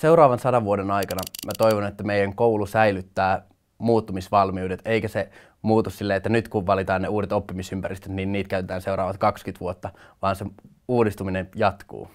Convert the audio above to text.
seuraavan sadan vuoden aikana mä toivon, että meidän koulu säilyttää muuttumisvalmiudet, eikä se muutu silleen, että nyt kun valitaan ne uudet oppimisympäristöt, niin niitä käytetään seuraavat 20 vuotta, vaan se uudistuminen jatkuu.